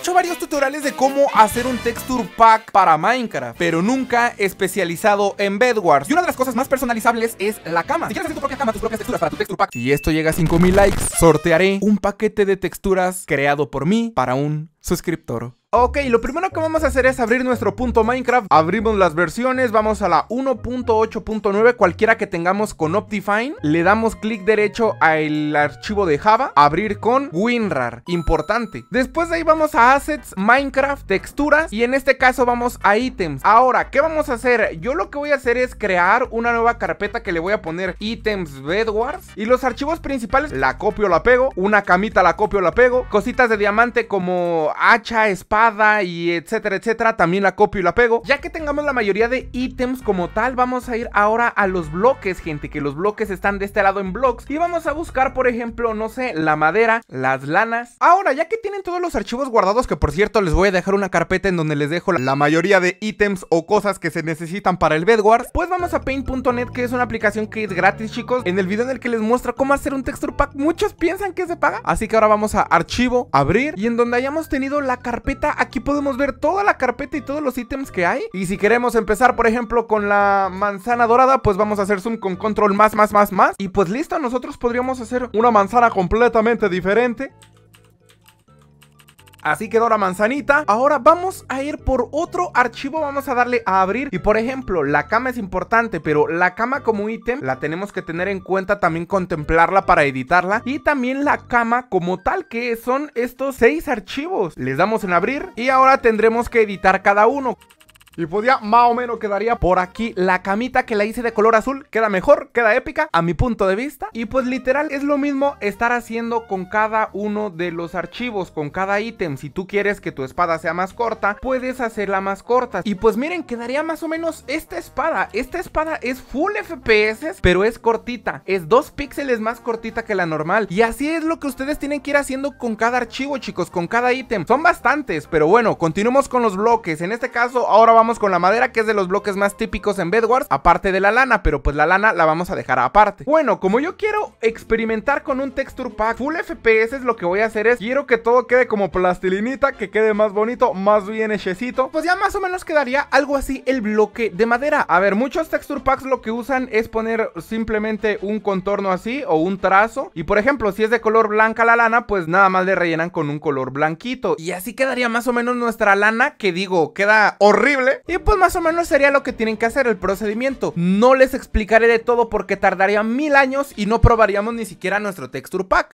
He hecho varios tutoriales de cómo hacer un texture pack para Minecraft, pero nunca especializado en Bedwars. Y una de las cosas más personalizables es la cama. Si quieres hacer tu propia cama, tus propias texturas para tu texture pack. Si esto llega a 5000 likes, sortearé un paquete de texturas creado por mí para un suscriptor Ok, lo primero que vamos a hacer es abrir nuestro punto Minecraft, abrimos las versiones, vamos a la 1.8.9, cualquiera que tengamos con Optifine, le damos clic derecho al archivo de Java, abrir con WinRAR, importante. Después de ahí vamos a Assets, Minecraft, Texturas y en este caso vamos a Items. Ahora, ¿qué vamos a hacer? Yo lo que voy a hacer es crear una nueva carpeta que le voy a poner Items Bedwars y los archivos principales la copio, la pego, una camita la copio, la pego, cositas de diamante como hacha, espada, y etcétera, etcétera, también la copio y la pego. Ya que tengamos la mayoría de ítems como tal, vamos a ir ahora a los bloques, gente, que los bloques están de este lado en blocks y vamos a buscar, por ejemplo, no sé, la madera, las lanas. Ahora, ya que tienen todos los archivos guardados, que por cierto les voy a dejar una carpeta en donde les dejo la mayoría de ítems o cosas que se necesitan para el Bedwars, pues vamos a paint.net que es una aplicación que es gratis, chicos. En el video en el que les muestro cómo hacer un texture pack, muchos piensan que se paga, así que ahora vamos a archivo, abrir y en donde hayamos tenido la carpeta aquí podemos ver toda la carpeta y todos los ítems que hay. Y si queremos empezar, por ejemplo, con la manzana dorada, pues vamos a hacer zoom con control más, más, más, más. Y pues listo, nosotros podríamos hacer una manzana completamente diferente. Así quedó la manzanita. Ahora vamos a ir por otro archivo. Vamos a darle a abrir. Y por ejemplo, la cama es importante, pero la cama como ítem la tenemos que tener en cuenta también contemplarla para editarla. Y también la cama como tal, que son estos seis archivos. Les damos en abrir y ahora tendremos que editar cada uno. Y pues ya más o menos quedaría por aquí la camita que la hice de color azul. Queda mejor, queda épica a mi punto de vista. Y pues literal es lo mismo estar haciendo con cada uno de los archivos, con cada ítem. Si tú quieres que tu espada sea más corta, puedes hacerla más corta. Y pues miren, quedaría más o menos esta espada. Esta espada es full FPS, pero es cortita. Es dos píxeles más cortita que la normal. Y así es lo que ustedes tienen que ir haciendo con cada archivo, chicos, con cada ítem. Son bastantes, pero bueno, continuemos con los bloques. En este caso, ahora vamos vamos con la madera que es de los bloques más típicos en Bedwars, aparte de la lana, pero pues la lana la vamos a dejar aparte. Bueno, como yo quiero experimentar con un texture pack full FPS, lo que voy a hacer es, quiero que todo quede como plastilinita, que quede más bonito, más bien hechecito. Pues ya más o menos quedaría algo así el bloque de madera. A ver, muchos texture packs lo que usan es poner simplemente un contorno así o un trazo. Y por ejemplo, si es de color blanca la lana, pues nada más le rellenan con un color blanquito. Y así quedaría más o menos nuestra lana, que digo, queda horrible y pues más o menos sería lo que tienen que hacer el procedimiento. No les explicaré de todo porque tardaría mil años y no probaríamos ni siquiera nuestro texture pack.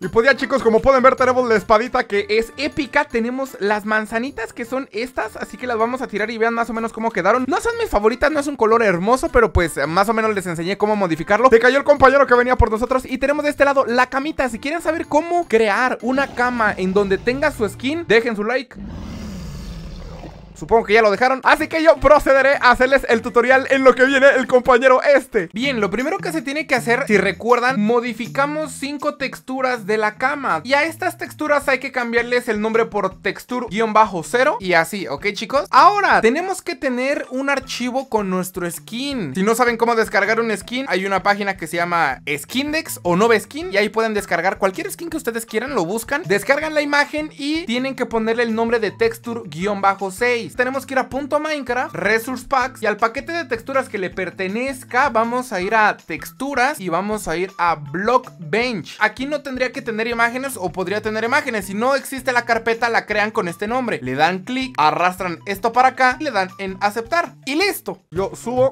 Y pues ya chicos, como pueden ver tenemos la espadita que es épica Tenemos las manzanitas que son estas Así que las vamos a tirar y vean más o menos cómo quedaron No son mis favoritas, no es un color hermoso Pero pues más o menos les enseñé cómo modificarlo Se cayó el compañero que venía por nosotros Y tenemos de este lado la camita Si quieren saber cómo crear una cama en donde tenga su skin Dejen su like Supongo que ya lo dejaron Así que yo procederé a hacerles el tutorial en lo que viene el compañero este Bien, lo primero que se tiene que hacer, si recuerdan Modificamos 5 texturas de la cama Y a estas texturas hay que cambiarles el nombre por texture-0 Y así, ¿ok chicos? Ahora, tenemos que tener un archivo con nuestro skin Si no saben cómo descargar un skin Hay una página que se llama Skindex o Nova Skin Y ahí pueden descargar cualquier skin que ustedes quieran Lo buscan, descargan la imagen y tienen que ponerle el nombre de texture-6 tenemos que ir a punto Minecraft, Resource Packs y al paquete de texturas que le pertenezca vamos a ir a texturas y vamos a ir a Block Bench. Aquí no tendría que tener imágenes o podría tener imágenes. Si no existe la carpeta la crean con este nombre. Le dan clic, arrastran esto para acá, le dan en aceptar y listo. Yo subo.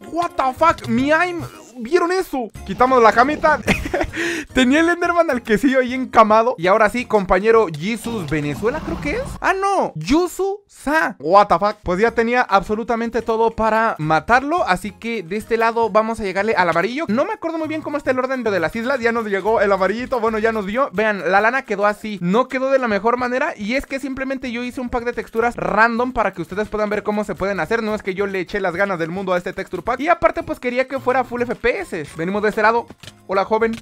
What the fuck, mi aim, ¿vieron eso? Quitamos la camita. Tenía el Enderman al quesillo ahí encamado. Y ahora sí, compañero Jesus Venezuela, creo que es. Ah, no. Yusu Sa. What the fuck. Pues ya tenía absolutamente todo para matarlo. Así que de este lado vamos a llegarle al amarillo. No me acuerdo muy bien cómo está el orden de las islas. Ya nos llegó el amarillito. Bueno, ya nos vio. Vean, la lana quedó así. No quedó de la mejor manera. Y es que simplemente yo hice un pack de texturas random para que ustedes puedan ver cómo se pueden hacer. No es que yo le eché las ganas del mundo a este texture pack. Y aparte, pues quería que fuera full FPS. Venimos de este lado. Hola, joven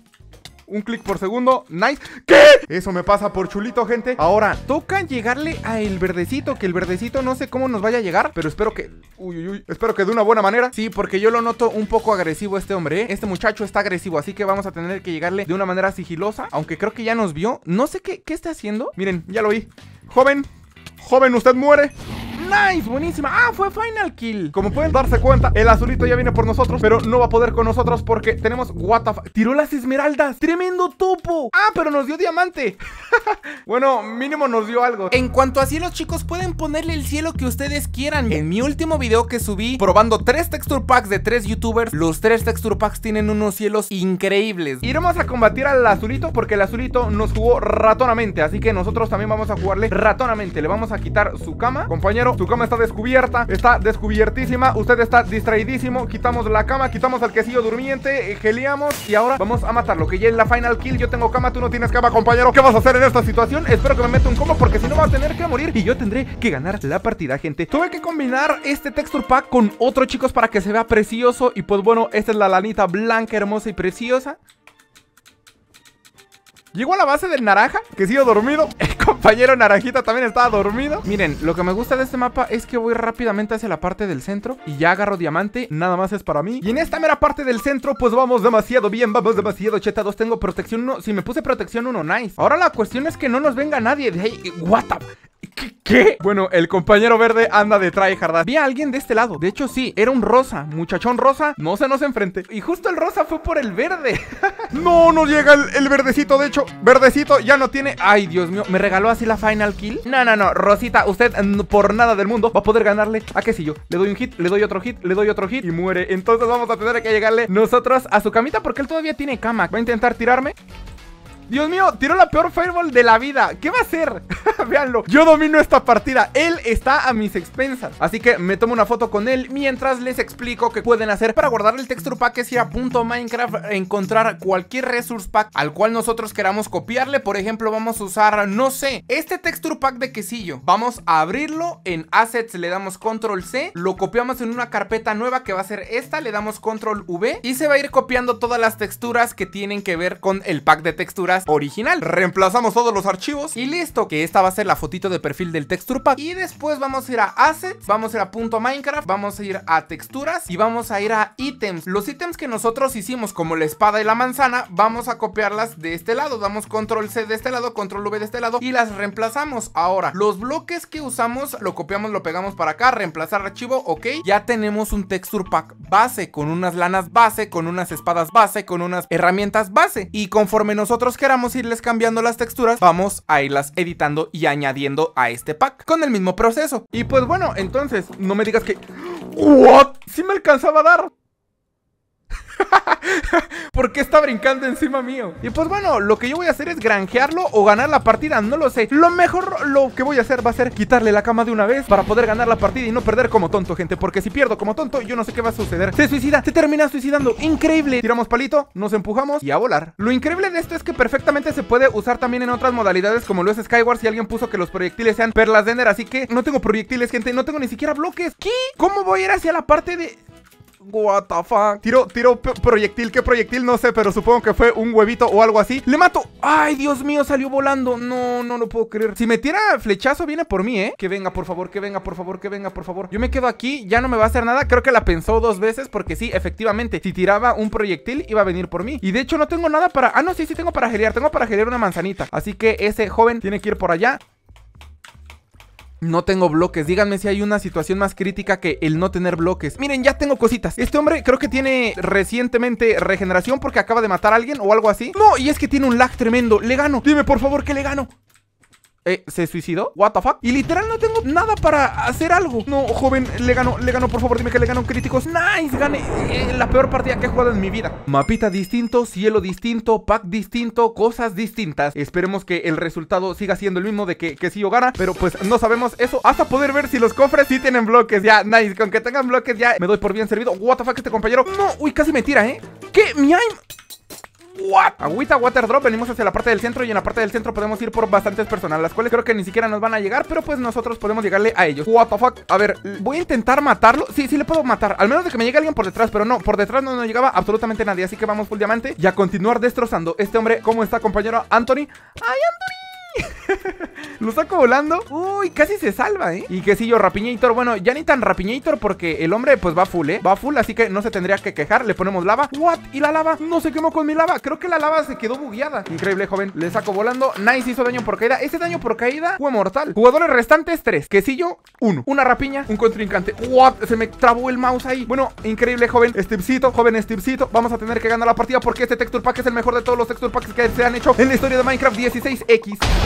un clic por segundo. Nice. ¿Qué? Eso me pasa por chulito, gente. Ahora, toca llegarle a el verdecito. Que el verdecito no sé cómo nos vaya a llegar. Pero espero que. Uy, uy, uy. Espero que de una buena manera. Sí, porque yo lo noto un poco agresivo este hombre. ¿eh? Este muchacho está agresivo. Así que vamos a tener que llegarle de una manera sigilosa. Aunque creo que ya nos vio. No sé qué, qué está haciendo. Miren, ya lo vi. Joven. Joven, usted muere. Nice, buenísima Ah, fue Final Kill Como pueden darse cuenta, el azulito ya viene por nosotros Pero no va a poder con nosotros porque tenemos What the Tiró las esmeraldas Tremendo topo Ah, pero nos dio diamante Bueno, mínimo nos dio algo En cuanto a cielos, chicos, pueden ponerle el cielo que ustedes quieran En mi último video que subí Probando tres texture packs de tres youtubers Los tres texture packs tienen unos cielos increíbles Iremos a combatir al azulito Porque el azulito nos jugó ratonamente Así que nosotros también vamos a jugarle ratonamente Le vamos a quitar su cama Compañero, tu cama está descubierta, está descubiertísima Usted está distraidísimo, quitamos la cama Quitamos al quesillo durmiente, eh, geliamos Y ahora vamos a matarlo, que ya es la final kill Yo tengo cama, tú no tienes cama, compañero ¿Qué vas a hacer en esta situación? Espero que me meta un combo Porque si no va a tener que morir y yo tendré que ganar la partida, gente Tuve que combinar este texture pack con otro, chicos Para que se vea precioso y pues bueno Esta es la lanita blanca, hermosa y preciosa Llegó a la base del naranja, quesillo dormido compañero Naranjita también estaba dormido Miren, lo que me gusta de este mapa es que voy rápidamente hacia la parte del centro Y ya agarro diamante, nada más es para mí Y en esta mera parte del centro, pues vamos demasiado bien Vamos demasiado cheta, tengo protección 1 Si me puse protección 1, nice Ahora la cuestión es que no nos venga nadie de ahí What the... ¿Qué? Bueno, el compañero verde anda de tryhard Vi a alguien de este lado De hecho, sí, era un rosa, muchachón rosa No se nos enfrente Y justo el rosa fue por el verde No, no llega el, verdecito, de hecho Verdecito ya no tiene, ay Dios mío ¿Me regaló así la final kill? No, no, no, Rosita Usted por nada del mundo va a poder ganarle a qué si yo, le doy un hit, le doy otro hit Le doy otro hit y muere, entonces vamos a tener que llegarle Nosotros a su camita porque él todavía tiene cama Va a intentar tirarme Dios mío, tiró la peor Fireball de la vida ¿Qué va a hacer? Veanlo, Yo domino esta partida Él está a mis expensas Así que me tomo una foto con él Mientras les explico qué pueden hacer Para guardar el texture pack es ir a punto Minecraft Encontrar cualquier resource pack Al cual nosotros queramos copiarle Por ejemplo, vamos a usar, no sé Este texture pack de quesillo Vamos a abrirlo En assets le damos control C Lo copiamos en una carpeta nueva que va a ser esta Le damos control V Y se va a ir copiando todas las texturas que tienen que ver con el pack de texturas original. Reemplazamos todos los archivos y listo, que esta va a ser la fotito de perfil del texture pack. Y después vamos a ir a assets, vamos a ir a punto Minecraft, vamos a ir a texturas y vamos a ir a ítems. Los ítems que nosotros hicimos como la espada y la manzana, vamos a copiarlas de este lado. Damos control C de este lado, control V de este lado y las reemplazamos. Ahora, los bloques que usamos, lo copiamos, lo pegamos para acá, reemplazar archivo, ok. Ya tenemos un texture pack base con unas lanas base, con unas espadas base, con unas herramientas base. Y conforme nosotros que queramos irles cambiando las texturas, vamos a irlas editando y añadiendo a este pack con el mismo proceso. Y pues bueno, entonces, no me digas que... ¿What? Sí me alcanzaba a dar. ¿Por qué está brincando encima mío? Y pues bueno, lo que yo voy a hacer es granjearlo o ganar la partida, no lo sé Lo mejor, lo que voy a hacer va a ser quitarle la cama de una vez Para poder ganar la partida y no perder como tonto, gente Porque si pierdo como tonto, yo no sé qué va a suceder Se suicida, se termina suicidando, increíble Tiramos palito, nos empujamos y a volar Lo increíble de esto es que perfectamente se puede usar también en otras modalidades Como lo es Skyward si alguien puso que los proyectiles sean perlas de Ender Así que no tengo proyectiles, gente, no tengo ni siquiera bloques ¿Qué? ¿Cómo voy a ir hacia la parte de... What the fuck. Tiro, tiro proyectil. ¿Qué proyectil? No sé, pero supongo que fue un huevito o algo así. ¡Le mato! ¡Ay, Dios mío! Salió volando. No, no lo puedo creer. Si me tira flechazo, viene por mí, ¿eh? Que venga, por favor, que venga, por favor, que venga, por favor. Yo me quedo aquí. Ya no me va a hacer nada. Creo que la pensó dos veces porque sí, efectivamente. Si tiraba un proyectil, iba a venir por mí. Y de hecho, no tengo nada para... Ah, no, sí, sí tengo para gelear. Tengo para gelear una manzanita. Así que ese joven tiene que ir por allá. No tengo bloques. Díganme si hay una situación más crítica que el no tener bloques. Miren, ya tengo cositas. Este hombre creo que tiene recientemente regeneración porque acaba de matar a alguien o algo así. No, y es que tiene un lag tremendo. Le gano. Dime por favor que le gano. Eh, ¿se suicidó? ¿What the fuck? Y literal no tengo nada para hacer algo No, joven, le gano, le gano por favor dime que le ganó críticos Nice, gane eh, la peor partida que he jugado en mi vida Mapita distinto, cielo distinto, pack distinto, cosas distintas Esperemos que el resultado siga siendo el mismo de que, que si yo gana Pero pues no sabemos eso Hasta poder ver si los cofres sí tienen bloques Ya, nice, con que tengan bloques ya me doy por bien servido What the fuck este compañero No, uy, casi me tira, ¿eh? ¿Qué? Mi aim... What? Agüita, Water Drop, venimos hacia la parte del centro y en la parte del centro podemos ir por bastantes personas, las cuales creo que ni siquiera nos van a llegar, pero pues nosotros podemos llegarle a ellos. What the fuck? A ver, voy a intentar matarlo. Sí, sí le puedo matar, al menos de que me llegue alguien por detrás, pero no, por detrás no nos llegaba absolutamente nadie, así que vamos full diamante y a continuar destrozando. Este hombre, ¿cómo está, compañero Anthony? ¡Ay, Anthony! Lo saco volando. Uy, casi se salva, ¿eh? Y quesillo sí, yo, Rapiñator. Bueno, ya ni tan Rapiñator porque el hombre pues va full, ¿eh? Va full, así que no se tendría que quejar. Le ponemos lava. ¿What? ¿Y la lava? No se quemó con mi lava. Creo que la lava se quedó bugueada. Increíble, joven. Le saco volando. Nice hizo daño por caída. Ese daño por caída fue mortal. Jugadores restantes, 3. Quesillo, uno Una rapiña, un contrincante. ¿What? Se me trabó el mouse ahí. Bueno, increíble, joven. Stipsito, joven Stipsito. Vamos a tener que ganar la partida porque este texture pack es el mejor de todos los texture packs que se han hecho en la historia de Minecraft 16X.